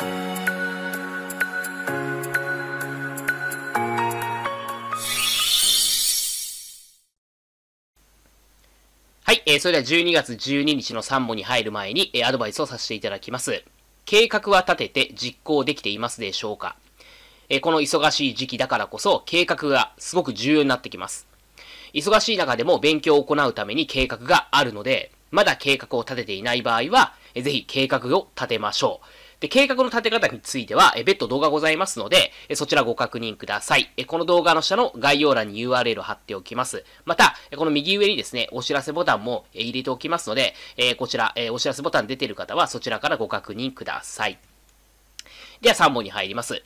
はい、えー、それでは12月12日の3本に入る前に、えー、アドバイスをさせていただきます。計画は立てて実行できていますでしょうか、えー、この忙しい時期だからこそ計画がすごく重要になってきます。忙しい中でも勉強を行うために計画があるので、まだ計画を立てていない場合は、ぜひ計画を立てましょう。で、計画の立て方については、え別途動画ございますので、えそちらご確認ください。えこの動画の下の概要欄に URL を貼っておきます。また、えこの右上にですね、お知らせボタンも、え入れておきますので、えこちら、えお知らせボタン出てる方は、そちらからご確認ください。では、3問に入ります。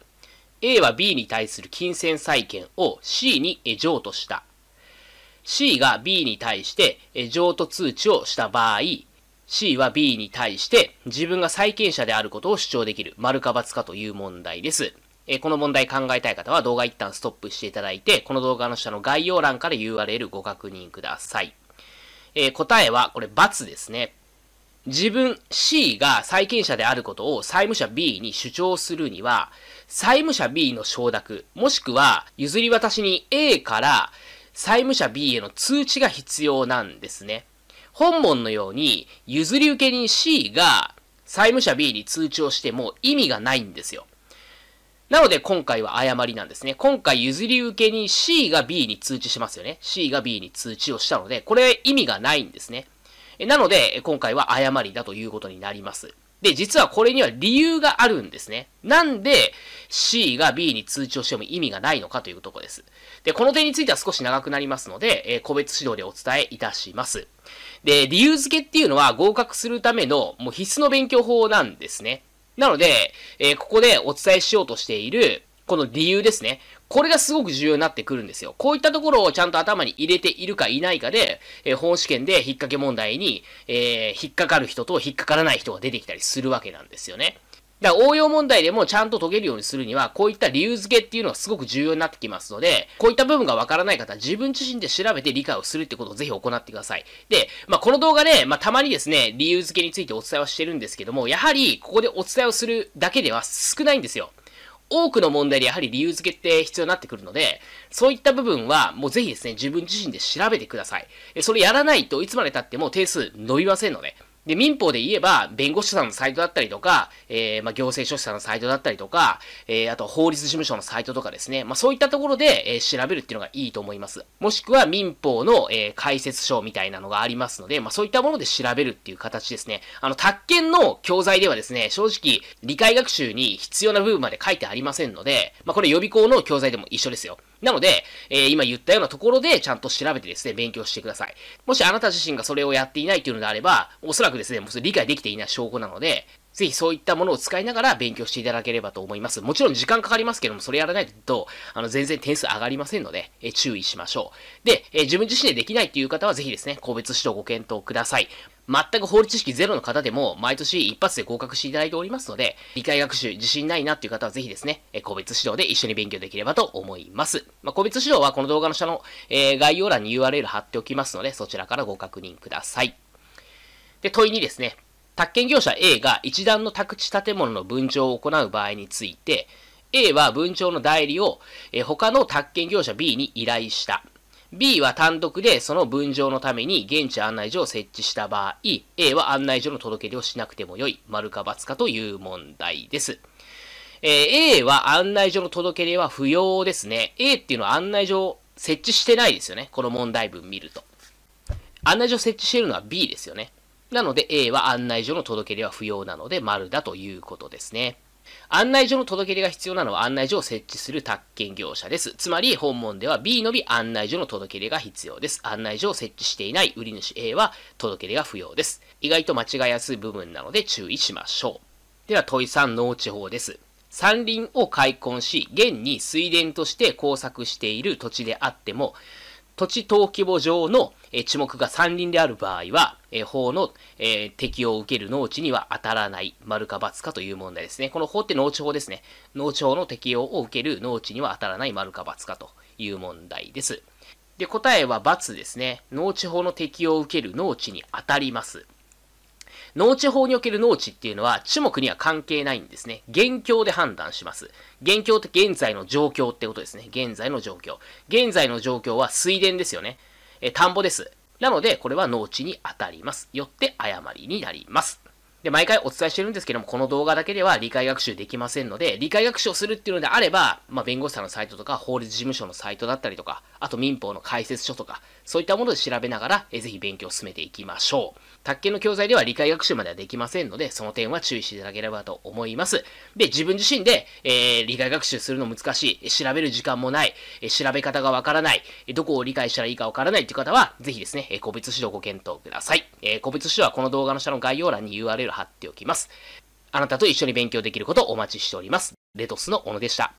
A は B に対する金銭債権を C に譲渡した。C が B に対して譲渡通知をした場合、C は B に対して自分が債権者であることを主張できる、丸か罰かという問題です。えこの問題考えたい方は動画一旦ストップしていただいて、この動画の下の概要欄から URL ご確認ください。えー、答えは、これ、×ですね。自分 C が債権者であることを債務者 B に主張するには、債務者 B の承諾、もしくは譲り渡しに A から債務者 B への通知が必要なんですね。本文のように、譲り受け人 C が債務者 B に通知をしても意味がないんですよ。なので今回は誤りなんですね。今回譲り受けに C が B に通知しますよね。C が B に通知をしたので、これ意味がないんですね。なので今回は誤りだということになります。で、実はこれには理由があるんですね。なんで C が B に通知をしても意味がないのかというとこです。で、この点については少し長くなりますので、えー、個別指導でお伝えいたします。で、理由付けっていうのは合格するためのもう必須の勉強法なんですね。なので、えー、ここでお伝えしようとしている、この理由ですね。これがすごく重要になってくるんですよ。こういったところをちゃんと頭に入れているかいないかで、えー、本試験で引っ掛け問題に、えー、引っかかる人と引っかからない人が出てきたりするわけなんですよね。だから応用問題でもちゃんと解けるようにするには、こういった理由付けっていうのがすごく重要になってきますので、こういった部分がわからない方は自分自身で調べて理解をするってことをぜひ行ってください。で、まあ、この動画で、まあ、たまにですね、理由付けについてお伝えはしてるんですけども、やはりここでお伝えをするだけでは少ないんですよ。多くの問題でやはり理由付けって必要になってくるので、そういった部分はもうぜひですね、自分自身で調べてください。それやらないといつまで経っても定数伸びませんので、で、民法で言えば、弁護士さんのサイトだったりとか、えー、まあ、行政書士さんのサイトだったりとか、えー、あと法律事務所のサイトとかですね、まあ、そういったところで、えー、調べるっていうのがいいと思います。もしくは民法の、えー、解説書みたいなのがありますので、まあ、そういったもので調べるっていう形ですね。あの、宅建の教材ではですね、正直、理解学習に必要な部分まで書いてありませんので、まあ、これ予備校の教材でも一緒ですよ。なので、えー、今言ったようなところでちゃんと調べてですね、勉強してください。もしあなた自身がそれをやっていないというのであれば、おそらくですね、もう理解できていない証拠なので、ぜひそういったものを使いながら勉強していただければと思います。もちろん時間かかりますけども、それやらないと、あの、全然点数上がりませんので、え注意しましょう。で、え自分自身でできないっていう方は、ぜひですね、個別指導ご検討ください。全く法律知識ゼロの方でも、毎年一発で合格していただいておりますので、理解学習自信ないなっていう方はぜひですね、え個別指導で一緒に勉強できればと思います。まあ、個別指導はこの動画の下の、えー、概要欄に URL 貼っておきますので、そちらからご確認ください。で、問いにですね、宅建業者 A が一段の宅地建物の分譲を行う場合について、A は分譲の代理を他の宅建業者 B に依頼した。B は単独でその分譲のために現地案内所を設置した場合、A は案内所の届け出をしなくてもよい、丸か×かという問題です。えー、A は案内所の届け出は不要ですね。A っていうのは案内所を設置してないですよね。この問題文見ると。案内所設置しているのは B ですよね。なので A は案内所の届け出は不要なので丸だということですね。案内所の届け出が必要なのは案内所を設置する宅建業者です。つまり本問では B のみ案内所の届け出が必要です。案内所を設置していない売り主 A は届け出が不要です。意外と間違いやすい部分なので注意しましょう。では問い3農地法です。山林を開墾し、現に水田として耕作している土地であっても、土地登記簿上の、え地目が山林である場合は、え法の、え適用を受ける農地には当たらない、丸か×かという問題ですね。この法って農地法ですね。農地法の適用を受ける農地には当たらない、丸か×かという問題です。で、答えは×ですね。農地法の適用を受ける農地に当たります。農地法における農地っていうのは、樹木には関係ないんですね。現況で判断します。現況って現在の状況ってことですね。現在の状況。現在の状況は水田ですよね。え、田んぼです。なので、これは農地に当たります。よって誤りになります。で、毎回お伝えしてるんですけども、この動画だけでは理解学習できませんので、理解学習をするっていうのであれば、まあ、弁護士さんのサイトとか、法律事務所のサイトだったりとか、あと民法の解説書とか、そういったもので調べながら、えぜひ勉強を進めていきましょう。卓研の教材では理解学習まではできませんので、その点は注意していただければと思います。で、自分自身で、えー、理解学習するの難しい、調べる時間もない、調べ方がわからない、どこを理解したらいいかわからないという方は、ぜひですね、個別指導ご検討ください。えー、個別指導はこの動画の下の概要欄に URL 貼っておきます。あなたと一緒に勉強できることをお待ちしております。レトスの小野でした。